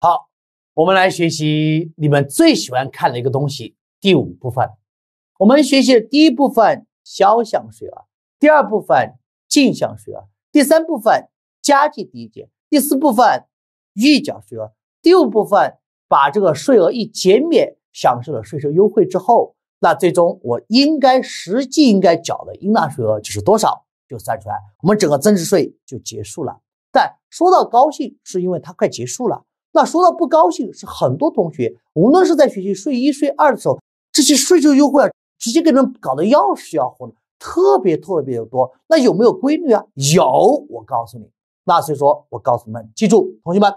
好，我们来学习你们最喜欢看的一个东西。第五部分，我们学习第一部分销项税额，第二部分进项税额，第三部分加计抵减，第四部分预缴税额，第五部分把这个税额一减免，享受了税收优惠之后，那最终我应该实际应该缴的应纳税额就是多少，就算出来，我们整个增值税就结束了。但说到高兴，是因为它快结束了。那说到不高兴，是很多同学，无论是在学习税一、税二的时候，这些税收优惠啊，直接给人搞得要死要活的，特别特别的多。那有没有规律啊？有，我告诉你。那所以说我告诉你们，记住，同学们，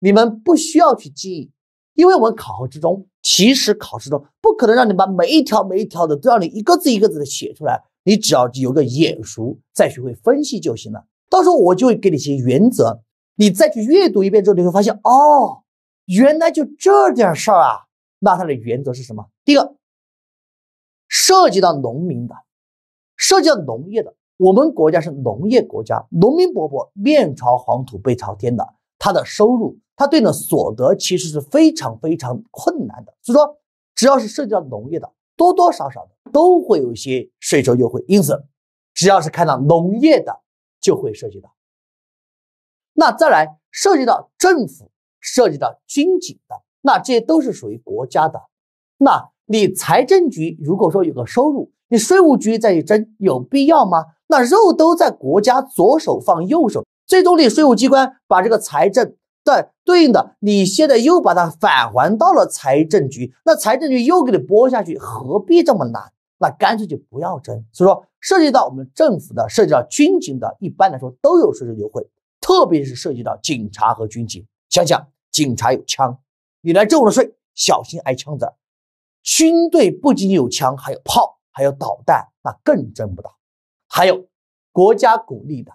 你们不需要去记，忆，因为我们考核之中，其实考试中不可能让你把每一条、每一条的都让你一个字一个字的写出来，你只要有个眼熟，再学会分析就行了。到时候我就会给你一些原则。你再去阅读一遍之后，你会发现哦，原来就这点事儿啊。那它的原则是什么？第一个，涉及到农民的，涉及到农业的，我们国家是农业国家，农民伯伯面朝黄土背朝天的，他的收入，他对呢所得其实是非常非常困难的。所以说，只要是涉及到农业的，多多少少的都会有一些税收优惠。因此，只要是看到农业的，就会涉及到。那再来涉及到政府、涉及到军警的，那这些都是属于国家的。那你财政局如果说有个收入，你税务局再去争，有必要吗？那肉都在国家左手放右手，最终你税务机关把这个财政对对应的，你现在又把它返还到了财政局，那财政局又给你拨下去，何必这么难？那干脆就不要争。所以说，涉及到我们政府的、涉及到军警的，一般来说都有税收优惠。特别是涉及到警察和军警，想想警察有枪，你来征我的税，小心挨枪子。军队不仅仅有枪，还有炮，还有导弹，那更征不到。还有国家鼓励的，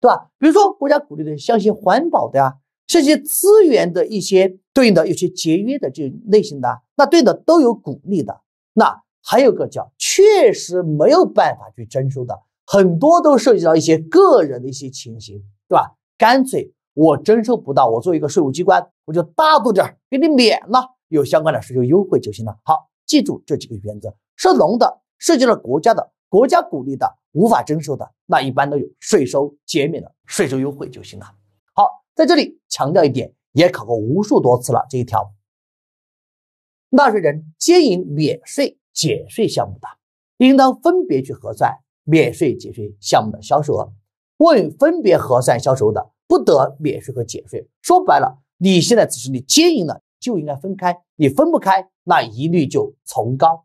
对吧？比如说国家鼓励的，像一些环保的呀，像一些资源的一些对应的有些节约的这类型的，那对的都有鼓励的。那还有个叫确实没有办法去征收的。很多都涉及到一些个人的一些情形，对吧？干脆我征收不到，我作为一个税务机关，我就大度点儿，给你免了，有相关的税收优惠就行了。好，记住这几个原则：涉农的、涉及了国家的、国家鼓励的、无法征收的，那一般都有税收减免的税收优惠就行了。好，在这里强调一点，也考过无数多次了，这一条：纳税人经营免税、减税项目的，应当分别去核算。免税、减税项目的销售额，问分别核算销售的，不得免税和减税。说白了，你现在只是你经营了就应该分开，你分不开，那一律就从高。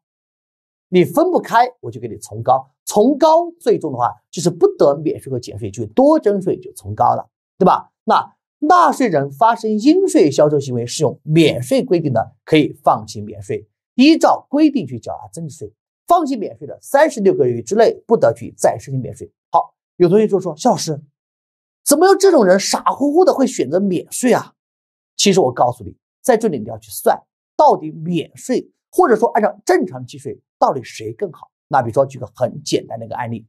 你分不开，我就给你从高，从高最终的话就是不得免税和减税，就多征税就从高了，对吧？那纳税人发生应税销售行为适用免税规定的，可以放弃免税，依照规定去缴纳增值税。放弃免税的，三十六个月之内不得去再申请免税。好，有同学就说：“肖老师，怎么有这种人傻乎乎的会选择免税啊？”其实我告诉你，在这里你要去算，到底免税或者说按照正常计税，到底谁更好？那比如说举个很简单的一个案例，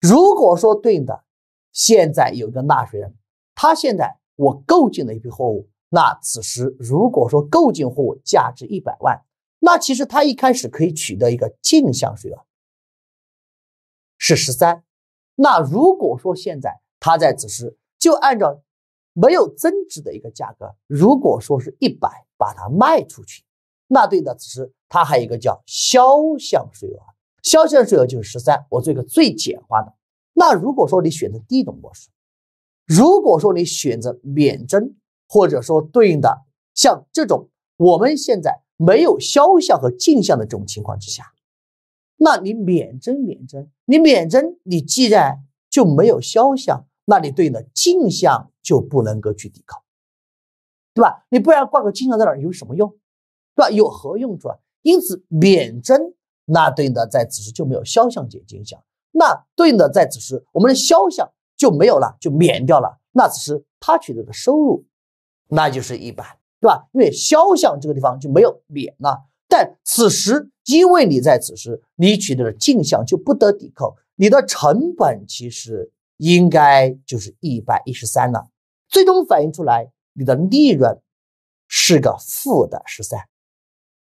如果说对应的现在有一个纳税人，他现在我购进了一批货物，那此时如果说购进货物价值一百万。那其实它一开始可以取得一个进项税额，是十三。那如果说现在它在此时就按照没有增值的一个价格，如果说是一百把它卖出去，那对应的时它还有一个叫销项税额，销项税额就是十三。我做一个最简化的。那如果说你选择第一种模式，如果说你选择免征，或者说对应的像这种我们现在。没有肖像和镜像的这种情况之下，那你免征免征，你免征，你既然就没有肖像，那你对应的镜像就不能够去抵扣，对吧？你不然挂个镜像在那儿有什么用，对吧？有何用处？啊？因此免征，那对应的在此时就没有肖像减镜像，那对应的在此时我们的肖像就没有了，就免掉了，那此时他取得的收入，那就是一百。对吧？因为肖像这个地方就没有免了，但此时因为你在此时你取得的进项就不得抵扣，你的成本其实应该就是一百一十三了，最终反映出来你的利润是个负的十三，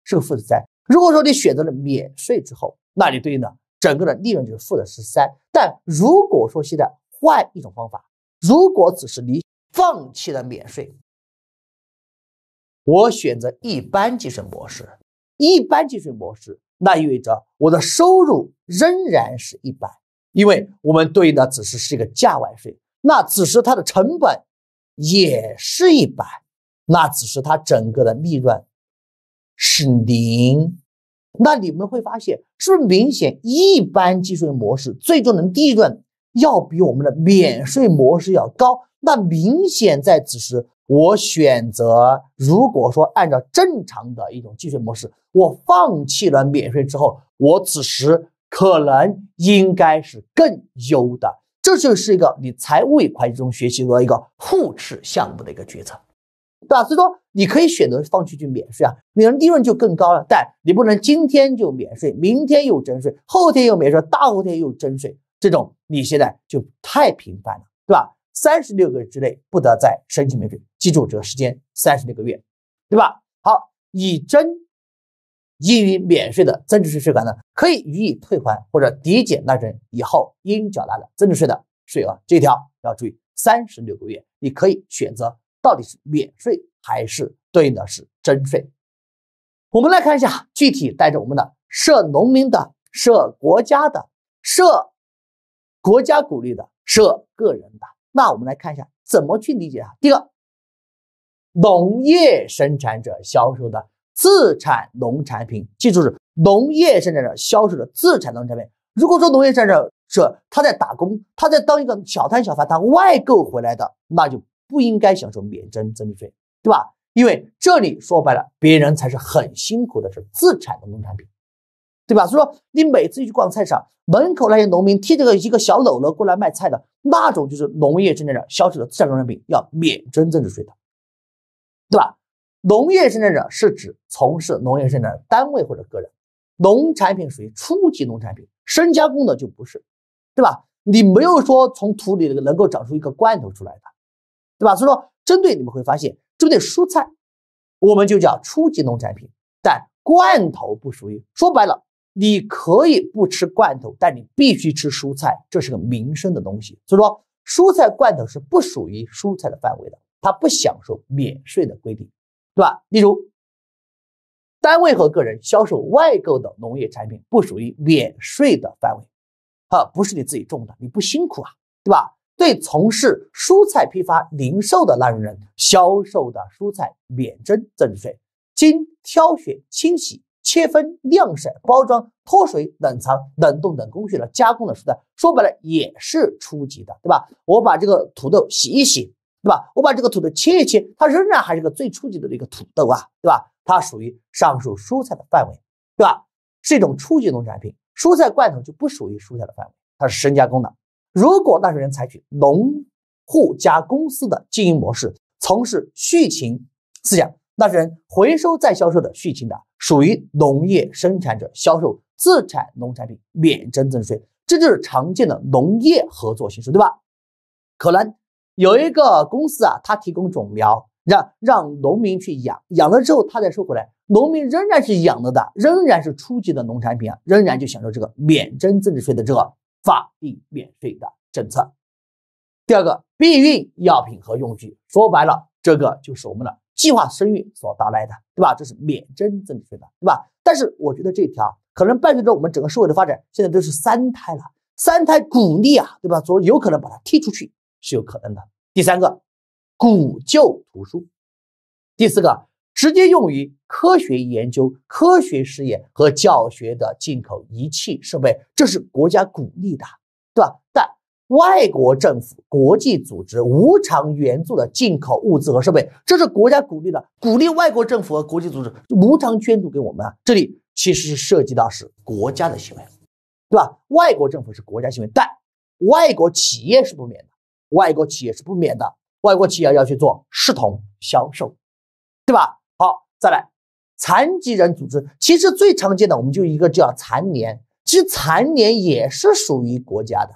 是个负的三。如果说你选择了免税之后，那你对应的整个的利润就是负的十三。但如果说现在换一种方法，如果只是你放弃了免税。我选择一般计税模式，一般计税模式，那意味着我的收入仍然是一百，因为我们对应的只是是一个价外税，那此时它的成本也是一百，那此时它整个的利润是零，那你们会发现是不是明显一般计税模式最终的利润要比我们的免税模式要高？那明显在此时。我选择，如果说按照正常的一种计税模式，我放弃了免税之后，我此时可能应该是更优的。这就是一个你财务与会计中学习的一个互斥项目的一个决策，对吧？所以说你可以选择放弃去免税啊，你的利润就更高了。但你不能今天就免税，明天又征税，后天又免税，大后天又征税，这种你现在就太频繁了，对吧？三十六个月之内不得再申请免税，记住这个时间三十六个月，对吧？好，已征应予免税的增值税税款呢，可以予以退还或者抵减纳税人以后应缴纳的增值税的税额。这一条要注意，三十六个月，你可以选择到底是免税还是对应的是征税。我们来看一下具体，带着我们的涉农民的、涉国家的、涉国家鼓励的、涉个人的。那我们来看一下怎么去理解它。第一个，农业生产者销售的自产农产品，记住是农业生产者销售的自产农产品。如果说农业生产者他在打工，他在当一个小摊小贩，他外购回来的，那就不应该享受免征增值税，对吧？因为这里说白了，别人才是很辛苦的是自产的农产品。对吧？所以说，你每次去逛菜场门口那些农民提着个一个小篓篓过来卖菜的那种，就是农业生产者销售的自然农产品要免征增值税的，对吧？农业生产者是指从事农业生产单位或者个人，农产品属于初级农产品，深加工的就不是，对吧？你没有说从土里能够长出一个罐头出来的，对吧？所以说，针对你们会发现，针对蔬菜，我们就叫初级农产品，但罐头不属于。说白了。你可以不吃罐头，但你必须吃蔬菜，这是个民生的东西。所以说，蔬菜罐头是不属于蔬菜的范围的，它不享受免税的规定，对吧？例如，单位和个人销售外购的农业产品，不属于免税的范围，啊，不是你自己种的，你不辛苦啊，对吧？对从事蔬菜批发、零售的那种人销售的蔬菜，免征增值税，经挑选、清洗。切分、晾晒、包装、脱水、冷藏、冷冻等工序的加工的时代，说白了也是初级的，对吧？我把这个土豆洗一洗，对吧？我把这个土豆切一切，它仍然还是个最初级的这个土豆啊，对吧？它属于上述蔬菜的范围，对吧？是一种初级农产品。蔬菜罐头就不属于蔬菜的范围，它是深加工的。如果纳税人采取农户加公司的经营模式，从事畜禽饲养，纳税人回收再销售的畜禽的。属于农业生产者销售自产农产品免征增值税，这就是常见的农业合作形式，对吧？可能有一个公司啊，它提供种苗，让让农民去养，养了之后他再收回来，农民仍然是养了的，仍然是初级的农产品啊，仍然就享受这个免征增值税的这个法定免税的政策。第二个，避孕药品和用具，说白了，这个就是我们的。计划生育所带来的，对吧？这是免征增值税的，对吧？但是我觉得这一条可能伴随着我们整个社会的发展，现在都是三胎了，三胎鼓励啊，对吧？所以有可能把它踢出去是有可能的。第三个，古旧图书；第四个，直接用于科学研究、科学实验和教学的进口仪器设备，这是国家鼓励的。外国政府、国际组织无偿援助的进口物资和设备，这是国家鼓励的，鼓励外国政府和国际组织无偿捐助给我们啊。这里其实是涉及到是国家的行为，对吧？外国政府是国家行为，但外国企业是不免的，外国企业是不免的，外国企业要去做视同销售，对吧？好，再来，残疾人组织其实最常见的我们就一个叫残联，其实残联也是属于国家的。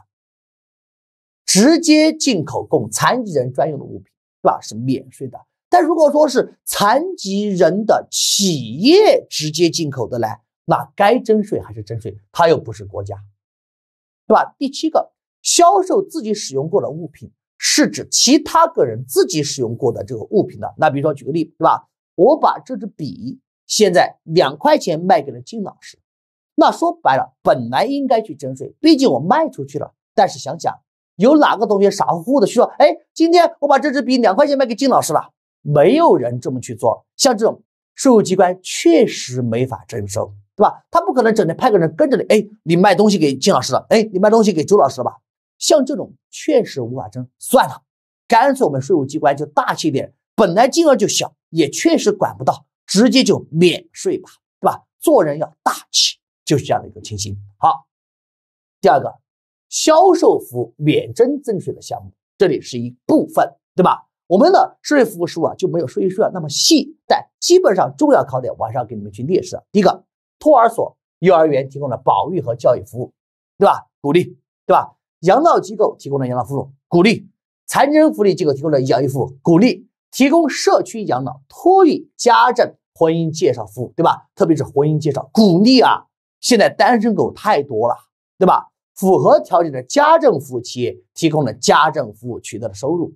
直接进口供残疾人专用的物品，是吧？是免税的。但如果说是残疾人的企业直接进口的呢，那该征税还是征税？它又不是国家，对吧？第七个，销售自己使用过的物品，是指其他个人自己使用过的这个物品的。那比如说举个例，对吧？我把这支笔现在两块钱卖给了金老师，那说白了，本来应该去征税，毕竟我卖出去了。但是想想。有哪个同学傻乎乎的说，哎，今天我把这支笔两块钱卖给金老师了，没有人这么去做。像这种税务机关确实没法征收，对吧？他不可能整天派个人跟着你，哎，你卖东西给金老师了，哎，你卖东西给周老师了吧？像这种确实无法征，算了，干脆我们税务机关就大气一点，本来金额就小，也确实管不到，直接就免税吧，对吧？做人要大气，就是这样的一个情形。好，第二个。销售服务免征增值税的项目，这里是一部分，对吧？我们的税服务书啊就没有税税啊那么细，但基本上重要考点，晚上给你们去列示。第一个，托儿所、幼儿园提供的保育和教育服务，对吧？鼓励，对吧？养老机构提供的养老服务，鼓励；残人福利机构提供的养育服务，鼓励；提供社区养老、托育、家政、婚姻介绍服务，对吧？特别是婚姻介绍，鼓励啊！现在单身狗太多了，对吧？符合条件的家政服务企业提供的家政服务取得的收入，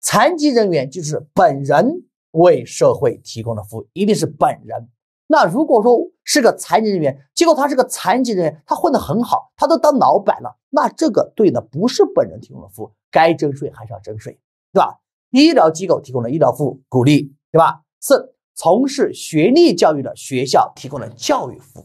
残疾人员就是本人为社会提供的服务，一定是本人。那如果说是个残疾人员，结果他是个残疾人员，他混得很好，他都当老板了，那这个对的不是本人提供的服务，该征税还是要征税，对吧？医疗机构提供的医疗服务，鼓励，对吧？四，从事学历教育的学校提供的教育服务，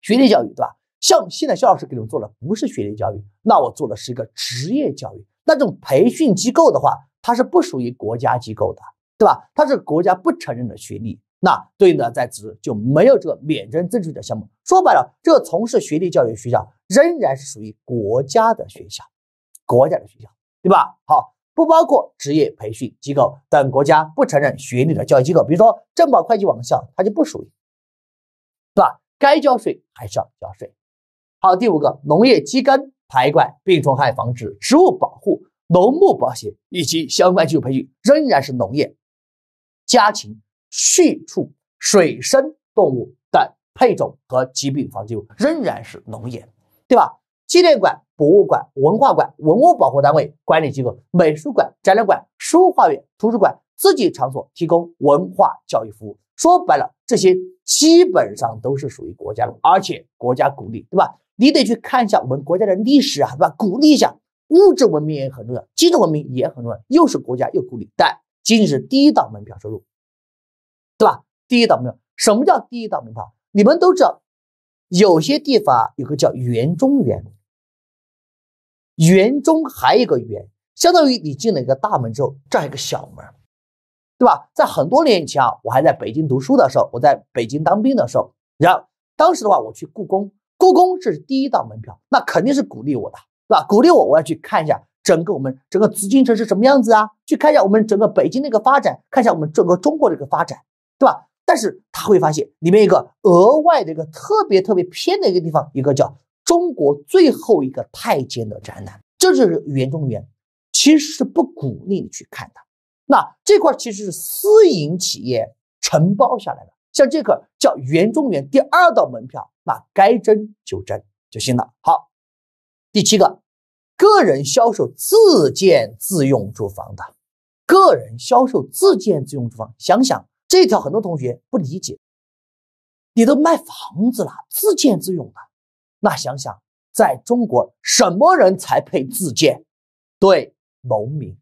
学历教育，对吧？像现在肖老师给你们做的不是学历教育，那我做的是一个职业教育。那这种培训机构的话，它是不属于国家机构的，对吧？它是国家不承认的学历，那对应的在职就没有这个免征增值税的项目。说白了，这个从事学历教育学校仍然是属于国家的学校，国家的学校，对吧？好，不包括职业培训机构等国家不承认学历的教育机构，比如说政保会计网校，它就不属于，对吧？该交税还是要交税。好，第五个，农业基根排灌、病虫害防治、植物保护、农牧保险以及相关技术培训，仍然是农业；家禽、畜畜、水生动物等配种和疾病防治，仍然是农业，对吧？纪念馆、博物馆、文化馆、文物保护单位管理机构、美术馆、展览馆、书画院、图书馆、自己场所提供文化教育服务，说白了，这些基本上都是属于国家的，而且国家鼓励，对吧？你得去看一下我们国家的历史啊，对吧？鼓励一下物质文明也很重要，精神文明也很重要，又是国家又鼓励，但仅仅是第一档门票收入，对吧？第一档门票，什么叫第一档门票？你们都知道，有些地方有个叫园中园，园中还有一个园，相当于你进了一个大门之后，这还有个小门，对吧？在很多年以前，我还在北京读书的时候，我在北京当兵的时候，然后当时的话我去故宫。故宫这是第一道门票，那肯定是鼓励我的，对吧？鼓励我，我要去看一下整个我们整个紫禁城是什么样子啊？去看一下我们整个北京的一个发展，看一下我们整个中国的一个发展，对吧？但是他会发现里面一个额外的一个特别特别偏的一个地方，一个叫中国最后一个太监的宅男，这就是园中园，其实是不鼓励你去看的。那这块其实是私营企业承包下来的。像这个叫“园中园”第二道门票，那该征就征就行了。好，第七个，个人销售自建自用住房的，个人销售自建自用住房，想想这条很多同学不理解，你都卖房子了，自建自用的，那想想在中国什么人才配自建？对，农民。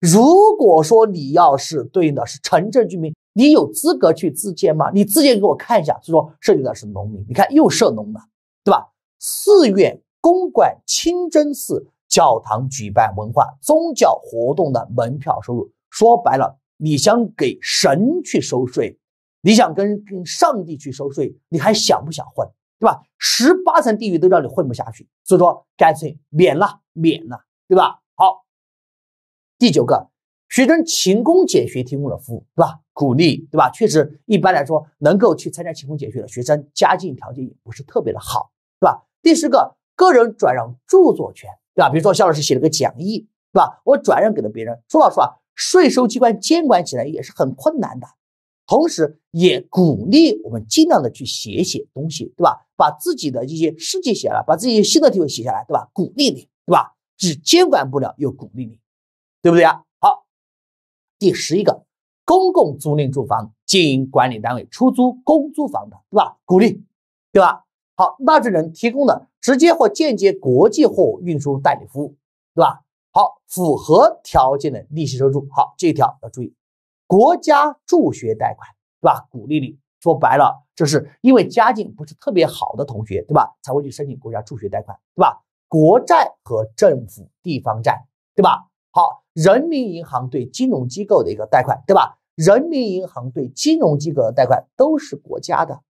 如果说你要是对应的是城镇居民。你有资格去自建吗？你自建给我看一下。就说涉及的是农民，你看又涉农了，对吧？寺院、公馆、清真寺、教堂举办文化宗教活动的门票收入，说白了，你想给神去收税，你想跟跟上帝去收税，你还想不想混，对吧？十八层地狱都让你混不下去，所以说干脆免了，免了，对吧？好，第九个，学生勤工俭学提供了服务，对吧？鼓励对吧？确实，一般来说，能够去参加勤工俭学的学生，家境条件也不是特别的好，对吧？第十个，个人转让著作权，对吧？比如说肖老师写了个讲义，对吧？我转让给了别人，说老实话，税收机关监管起来也是很困难的。同时，也鼓励我们尽量的去写写东西，对吧？把自己的一些事迹写下来，把自己新的体会写下来，对吧？鼓励你，对吧？既监管不了，又鼓励你，对不对啊？好，第十一个。公共租赁住房经营管理单位出租公租房的，对吧？鼓励，对吧？好，纳税人提供的直接或间接国际货物运输代理服务，对吧？好，符合条件的利息收入，好这一条要注意。国家助学贷款，对吧？鼓励你，说白了，就是因为家境不是特别好的同学，对吧？才会去申请国家助学贷款，对吧？国债和政府地方债，对吧？好，人民银行对金融机构的一个贷款，对吧？人民银行对金融机构的贷款都是国家的，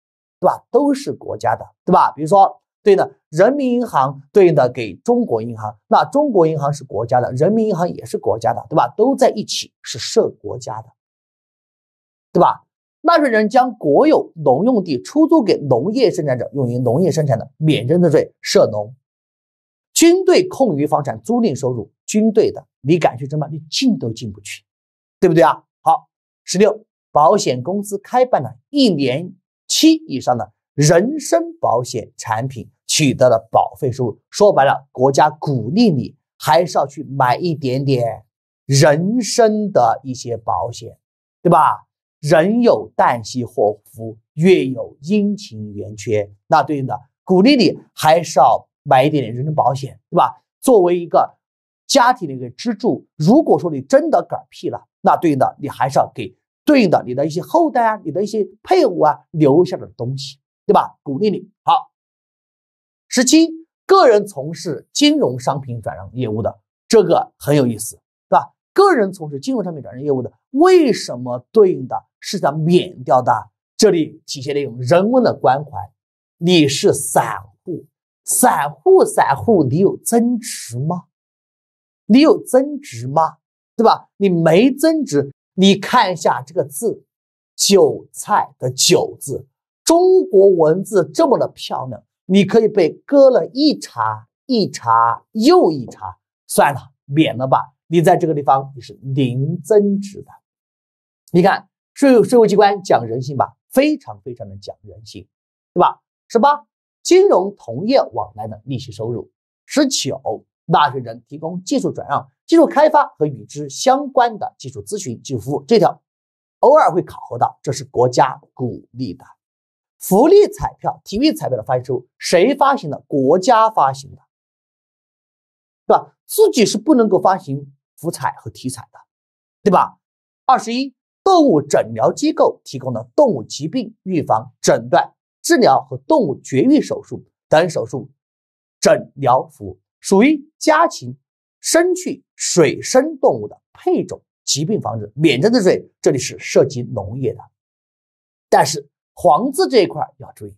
对吧？都是国家的，对吧？比如说，对的人民银行对应的给中国银行，那中国银行是国家的，人民银行也是国家的，对吧？都在一起是涉国家的，对吧？纳税人将国有农用地出租给农业生产者用于农业生产的免征增值税涉农。军队空余房产租赁收入，军队的，你敢去征吗？你进都进不去，对不对啊？十六，保险公司开办了一年期以上的人身保险产品，取得了保费收入。说白了，国家鼓励你还是要去买一点点人身的一些保险，对吧？人有旦夕祸福，月有阴晴圆缺，那对应的鼓励你还是要买一点点人身保险，对吧？作为一个家庭的一个支柱，如果说你真的嗝屁了，那对应的你还是要给。对应的你的一些后代啊，你的一些配偶啊留下的东西，对吧？鼓励你好。十七，个人从事金融商品转让业务的，这个很有意思，对吧？个人从事金融商品转让业务的，为什么对应的是咱免掉的？这里体现了一种人文的关怀。你是散户，散户，散户，你有增值吗？你有增值吗？对吧？你没增值。你看一下这个字，韭菜的韭字，中国文字这么的漂亮，你可以被割了一茬一茬又一茬，算了，免了吧。你在这个地方你是零增值的。你看税税务机关讲人性吧，非常非常的讲人性，对吧？十八，金融同业往来的利息收入，十九。纳税人提供技术转让、技术开发和与之相关的技术咨询、技术服务，这条偶尔会考核到，这是国家鼓励的。福利彩票、体育彩票的发行收入谁发行的？国家发行的，对吧？自己是不能够发行福彩和体彩的，对吧？二十一，动物诊疗机构提供的动物疾病预防、诊断、治疗和动物绝育手术等手术诊疗服务。属于家禽、牲畜、水生动物的配种、疾病防治、免征的税，这里是涉及农业的。但是黄字这一块要注意，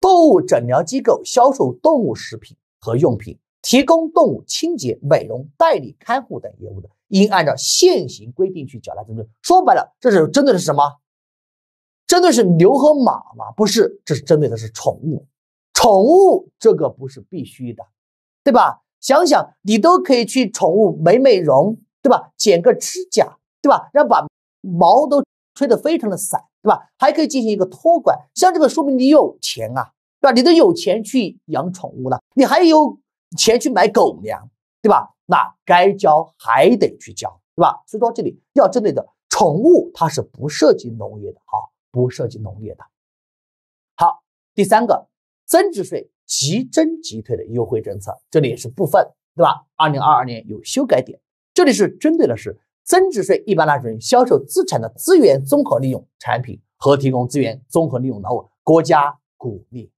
动物诊疗机构销售动物食品和用品，提供动物清洁、美容、代理看护等业务的，应按照现行规定去缴纳征税。说白了，这是针对的是什么？针对是牛和马吗？不是，这是针对的是宠物。宠物这个不是必须的。对吧？想想你都可以去宠物美美容，对吧？剪个指甲，对吧？然后把毛都吹得非常的散，对吧？还可以进行一个托管，像这个说明你有钱啊，对吧？你都有钱去养宠物了，你还有钱去买狗粮，对吧？那该交还得去交，对吧？所以说这里要针对的宠物它是不涉及农业的哈，不涉及农业的。好，第三个增值税。即征即退的优惠政策，这里也是部分，对吧？二零二二年有修改点，这里是针对的是增值税一般纳税人销售资产的资源综合利用产品和提供资源综合利用劳务，国家鼓励，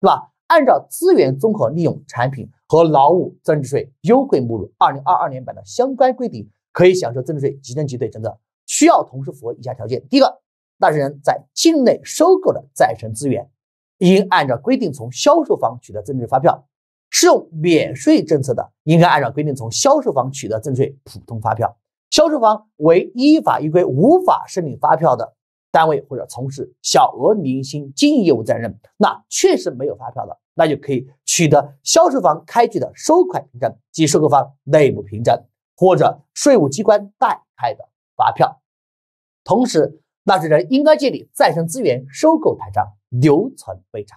对吧？按照资源综合利用产品和劳务增值税优惠目录二零二二年版的相关规定，可以享受增值税即征即退政策，需要同时符合以下条件：第一个，纳税人在境内收购的再生资源。应按照规定从销售方取得增值税发票，适用免税政策的，应该按照规定从销售方取得增值税普通发票。销售方为依法依规无法申领发票的单位或者从事小额零星经营业务责任，那确实没有发票的，那就可以取得销售方开具的收款凭证及收购方内部凭证或者税务机关代开的发票。同时，纳税人应该建立再生资源收购台账。留存备查。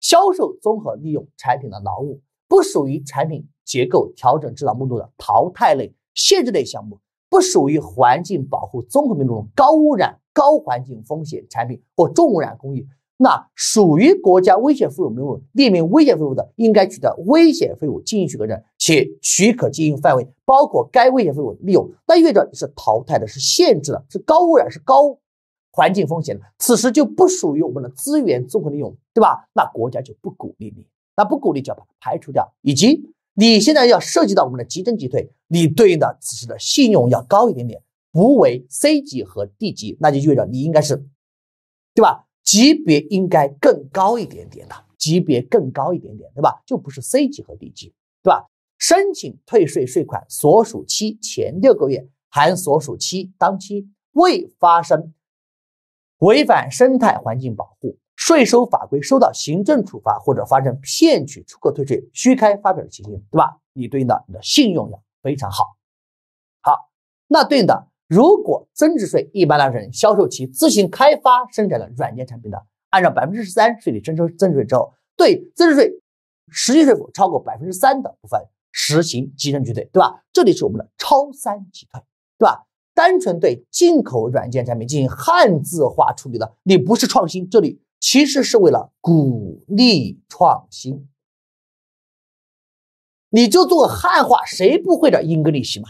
销售综合利用产品的劳务不属于产品结构调整指导目录的淘汰类、限制类项目，不属于环境保护综合名录中高污染、高环境风险产品或重污染工艺。那属于国家危险废物名录列明危险废物的，应该取得危险废物经营许可证，且许可经营范围包括该危险废物利用。那意味着是淘汰的、是限制的、是高污染、是高。环境风险此时就不属于我们的资源综合利用，对吧？那国家就不鼓励你，那不鼓励就要把它排除掉。以及你现在要涉及到我们的即征即退，你对应的此时的信用要高一点点，不为 C 级和 D 级，那就意味着你应该是，对吧？级别应该更高一点点的，级别更高一点点，对吧？就不是 C 级和 D 级，对吧？申请退税税款所属期前六个月（含所属期当期）未发生。违反生态环境保护税收法规，受到行政处罚或者发生骗取出口退税、虚开发票的情形，对吧？你对应的你的信用要非常好。好，那对应的，如果增值税一般纳税人销售其自行开发生产的软件产品的，按照百分之十三税率征收增值税之后，对增值税实际税负超过百分之三的部分，实行计征即退，对吧？这里是我们的超三抵退，对吧？单纯对进口软件产品进行汉字化处理的，你不是创新，这里其实是为了鼓励创新。你就做汉化，谁不会点英 s h 嘛，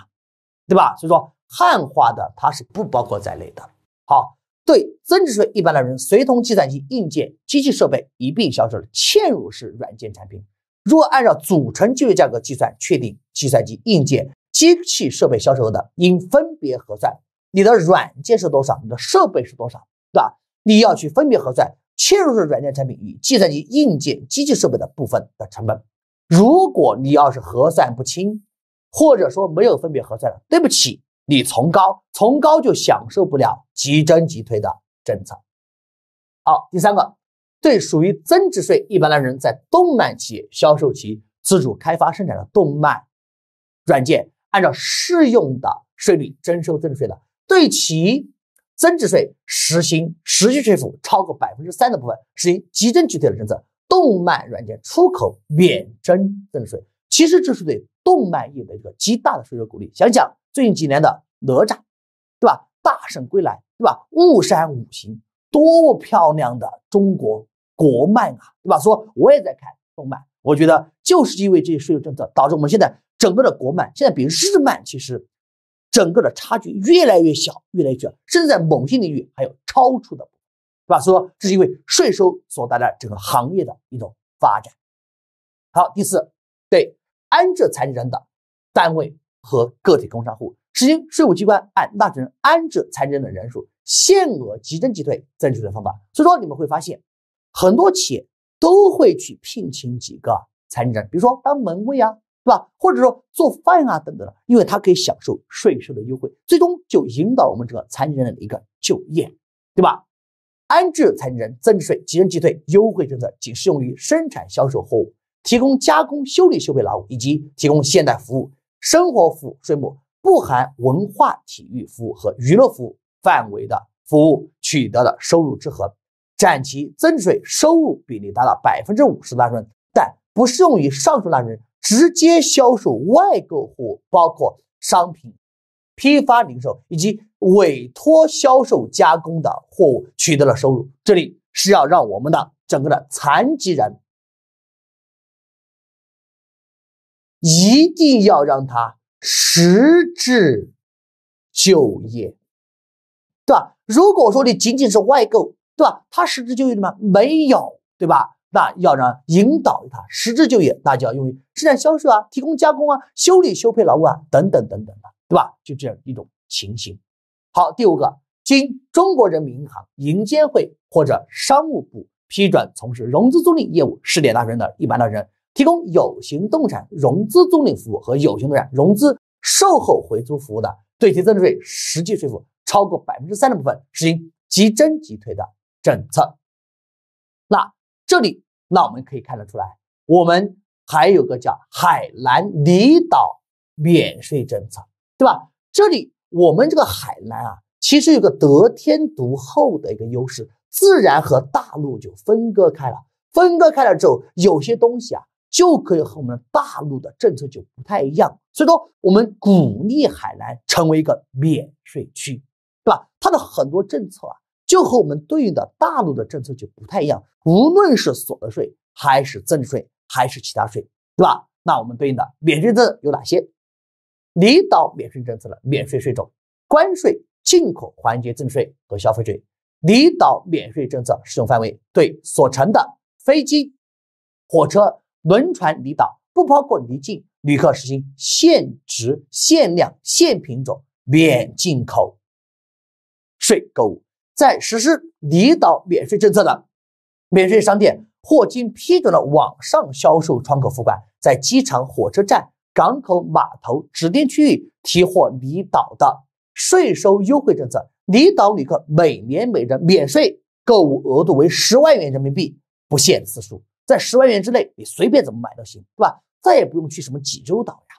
对吧？所以说汉化的它是不包括在内的。好，对增值税，一般纳税人随同计算机硬件、机器设备一并销售的嵌入式软件产品，若按照组成计税价格计算确定计算机硬件。机器设备销售额的应分别核算，你的软件是多少，你的设备是多少，对吧？你要去分别核算嵌入式软件产品与计算机硬件、机器设备的部分的成本。如果你要是核算不清，或者说没有分别核算的，对不起，你从高从高就享受不了即征即退的政策。好，第三个，对属于增值税，一般的人在动漫企业销售其自主开发生产的动漫软件。按照适用的税率征收增值税的，对其增值税实行实际税负超过百分之三的部分实行即征即退的政策。动漫软件出口免征增值税，其实这是对动漫业的一个极大的税收鼓励。想想最近几年的《哪吒》，对吧？《大圣归来》，对吧？《雾山五行》，多漂亮的中国国漫啊，对吧？说我也在看动漫，我觉得就是因为这些税收政策导致我们现在。整个的国漫现在比日漫其实，整个的差距越来越小，越来越小，甚至在某些领域还有超出的，对吧？所以说，这是因为税收所带来的整个行业的一种发展。好，第四，对安置残疾人的单位和个体工商户，实行税务机关按纳税人安置残疾人的人数限额即征即退增值税的方法。所以说，你们会发现很多企业都会去聘请几个残疾人，比如说当门卫啊。是吧？或者说做饭啊等等，的，因为它可以享受税收的优惠，最终就引导我们这个残疾人的一个就业，对吧？安置残疾人增值税即征即退优惠政策仅适用于生产、销售货物、提供加工、修理修配劳务以及提供现代服务、生活服务税目不含文化体育服务和娱乐服务范围的服务取得的收入之和，占其增值税收入比例达到百分之五十纳税人，但不适用于上述纳税人。直接销售外购货物，包括商品、批发、零售以及委托销售、加工的货物，取得了收入。这里是要让我们的整个的残疾人一定要让他实质就业，对吧？如果说你仅仅是外购，对吧？他实质就业了吗？没有，对吧？那要让引导他实质就业，那就要用于生产销售啊，提供加工啊，修理修配劳务啊，等等等等的，对吧？就这样一种情形。好，第五个，经中国人民银行、银监会或者商务部批准从事融资租赁业务试点纳税人的一般纳税人，提供有形动产融资租赁服务和有形动产融资售后回租服务的，对其增值税实际税负超过百分之三的部分，实行即征即退的政策。这里，那我们可以看得出来，我们还有个叫海南离岛免税政策，对吧？这里我们这个海南啊，其实有个得天独厚的一个优势，自然和大陆就分割开了。分割开了之后，有些东西啊，就可以和我们大陆的政策就不太一样。所以说，我们鼓励海南成为一个免税区，对吧？它的很多政策啊。就和我们对应的大陆的政策就不太一样，无论是所得税还是增值税还是其他税，对吧？那我们对应的免税政策有哪些？离岛免税政策的免税税种，关税、进口环节增值税和消费税。离岛免税政策适用范围对所乘的飞机、火车、轮船离岛，不包括离境旅客实行限值、限量、限品种免进口税购物。在实施离岛免税政策的免税商店或经批准的网上销售窗口付款，在机场、火车站、港口码头指定区域提货离岛的税收优惠政策，离岛旅客每年每人免税购物额度为十万元人民币，不限次数，在十万元之内你随便怎么买都行，对吧？再也不用去什么济州岛呀，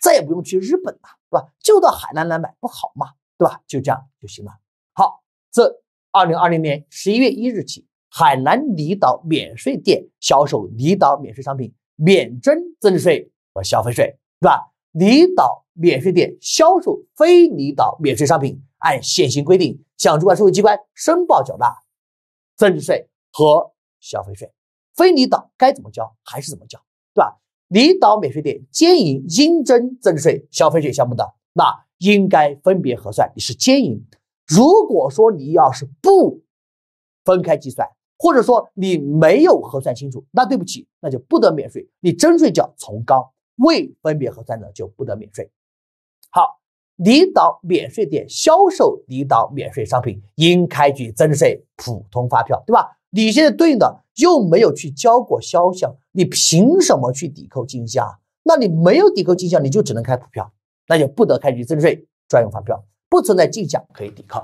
再也不用去日本了，对吧？就到海南来买不好吗？对吧？就这样就行了。好，这。二零二零年十一月一日起，海南离岛免税店销售离岛免税商品，免征增值税和消费税，对吧？离岛免税店销售非离岛免税商品，按现行规定向主管税务机关申报缴纳增值税和消费税。非离岛该怎么交还是怎么交，对吧？离岛免税店兼营应征增值税、消费税项目的，那应该分别核算，你是兼营。如果说你要是不分开计算，或者说你没有核算清楚，那对不起，那就不得免税。你征税角从高，未分别核算的就不得免税。好，离岛免税店销售离岛免税商品，应开具增值税普通发票，对吧？你现在对应的又没有去交过销项，你凭什么去抵扣进项那你没有抵扣进项，你就只能开普票，那就不得开具增值税专用发票。不存在进项可以抵扣。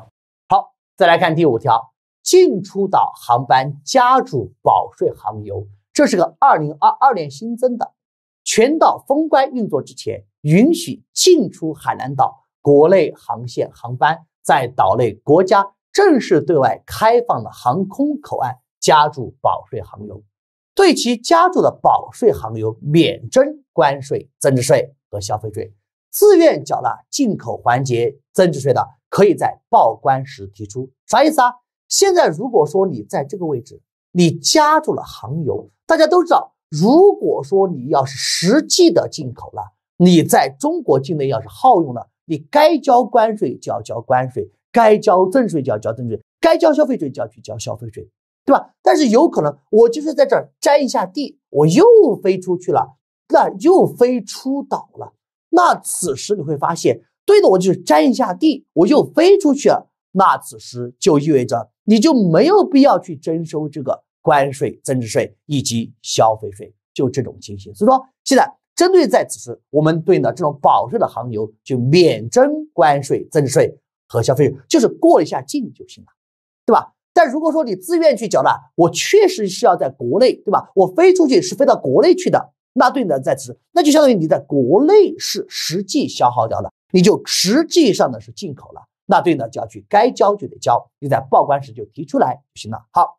好，再来看第五条，进出岛航班加注保税航油，这是个二零二二年新增的。全岛封关运作之前，允许进出海南岛国内航线航班在岛内国家正式对外开放的航空口岸加注保税航油，对其加注的保税航油免征关税、增值税和消费税。自愿缴纳进口环节增值税的，可以在报关时提出。啥意思啊？现在如果说你在这个位置，你加注了航油，大家都知道，如果说你要是实际的进口了，你在中国境内要是耗用了，你该交关税，就要交关税；该交增值税，要交增值税；该交消费税，就要去交消费税，对吧？但是有可能我就是在这儿摘一下地，我又飞出去了，那又飞出岛了。那此时你会发现，对的，我就是沾一下地，我就飞出去。了。那此时就意味着你就没有必要去征收这个关税、增值税以及消费税，就这种情形。所以说，现在针对在此时我们对应的这种保税的航油，就免征关税、增值税和消费税，就是过一下境就行了，对吧？但如果说你自愿去缴纳，我确实是要在国内，对吧？我飞出去是飞到国内去的。那对呢，的在此，那就相当于你在国内是实际消耗掉了，你就实际上呢是进口了，那对呢就要去该交就得交，你在报关时就提出来就行了。好，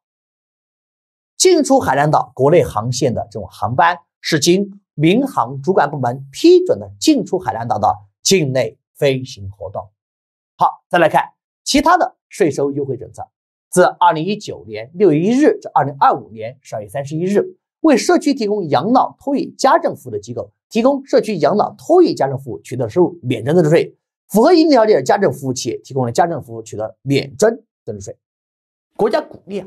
进出海南岛国内航线的这种航班是经民航主管部门批准的进出海南岛的境内飞行活动。好，再来看其他的税收优惠政策，自二零一九年六月一日至二零二五年十二月三十一日。为社区提供养老托育家政服务的机构，提供社区养老托育家政服务取得收入免征增值税；符合一定条件的家政服务企业提供了家政服务取得免征增值税。国家鼓励，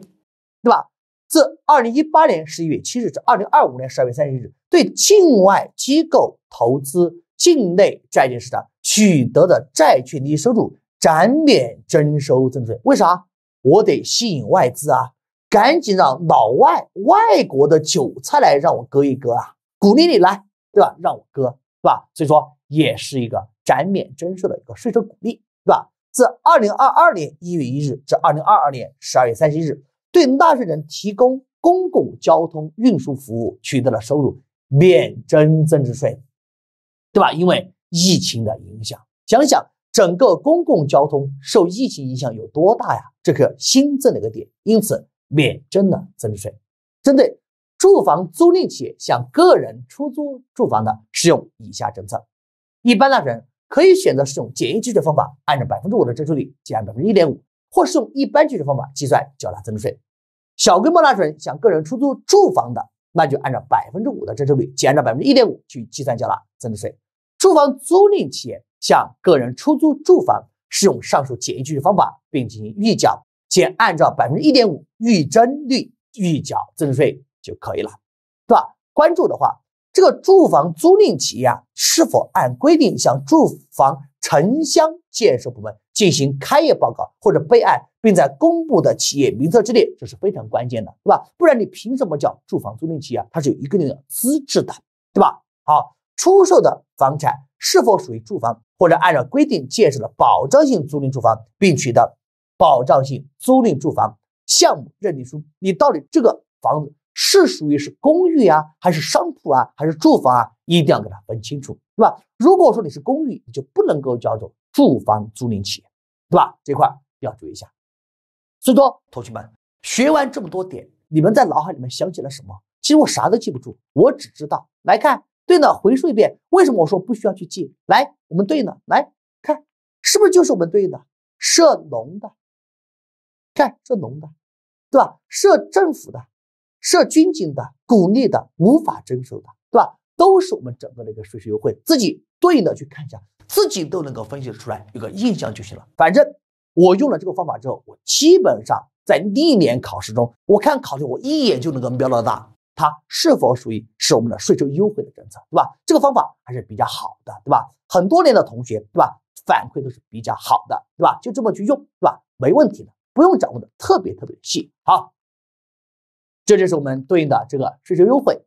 对吧？自二零一八年十一月七日至二零二五年十二月三十一日，对境外机构投资境内债券市场取得的债券利息收入暂免征收增值税。为啥？我得吸引外资啊！赶紧让老外、外国的韭菜来让我割一割啊！鼓励你来，对吧？让我割，对吧？所以说，也是一个减免征收的一个税收鼓励，对吧？自二零二二年一月一日至二零二二年十二月三十一日，对纳税人提供公共交通运输服务取得了收入，免征增值税，对吧？因为疫情的影响，想想整个公共交通受疫情影响有多大呀？这个新增的一个点，因此。免征的增值税，针对住房租赁企业向个人出租住房的，适用以下政策：一般纳税人可以选择适用简易计税方法，按照百分之五的征收率及按百分之一点五，或是用一般计税方法计算缴纳增值税；小规模纳税人向个人出租住房的，那就按照百分之五的征收率即按照百分之一点五去计算缴纳增值税。住房租赁企业向个人出租住房适用上述简易计税方法，并进行预缴。先按照百分之一点五预征率预缴增值税就可以了，对吧？关注的话，这个住房租赁企业啊，是否按规定向住房城乡建设部门进行开业报告或者备案，并在公布的企业名册之列，这是非常关键的，对吧？不然你凭什么叫住房租赁企业？它是有一定的资质的，对吧？好，出售的房产是否属于住房或者按照规定建设的保障性租赁住房，并取得。保障性租赁住房项目认定书，你到底这个房子是属于是公寓啊，还是商铺啊，还是住房啊？一定要给它分清楚，对吧？如果说你是公寓，你就不能够叫做住房租赁企业，对吧？这块要注意一下。所以说，同学们学完这么多点，你们在脑海里面想起了什么？其实我啥都记不住，我只知道来看，对了，回溯一遍，为什么我说不需要去记？来，我们对应的来看，是不是就是我们对应的涉农的？看涉农的，对吧？涉政府的、涉军警的、鼓励的、无法征收的，对吧？都是我们整个的一个税收优惠，自己对应的去看一下，自己都能够分析出来有个印象就行了。反正我用了这个方法之后，我基本上在历年考试中，我看考题我一眼就能够瞄到它，它是否属于是我们的税收优惠的政策，对吧？这个方法还是比较好的，对吧？很多年的同学，对吧？反馈都是比较好的，对吧？就这么去用，对吧？没问题的。不用掌握的特别特别细。好，这就是我们对应的这个税收优惠。